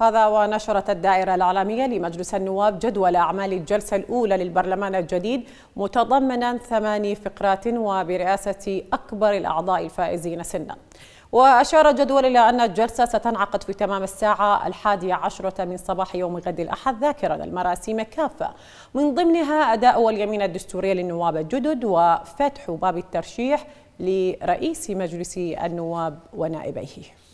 هذا ونشرت الدائرة الإعلامية لمجلس النواب جدول أعمال الجلسة الأولى للبرلمان الجديد متضمنا ثماني فقرات وبرئاسة أكبر الأعضاء الفائزين سنا وأشار الجدول إلى أن الجلسة ستنعقد في تمام الساعة الحادية عشرة من صباح يوم غد الأحد ذاكرا المراسيم كافة من ضمنها أداء واليمين الدستورية للنواب الجدد وفتح باب الترشيح لرئيس مجلس النواب ونائبيه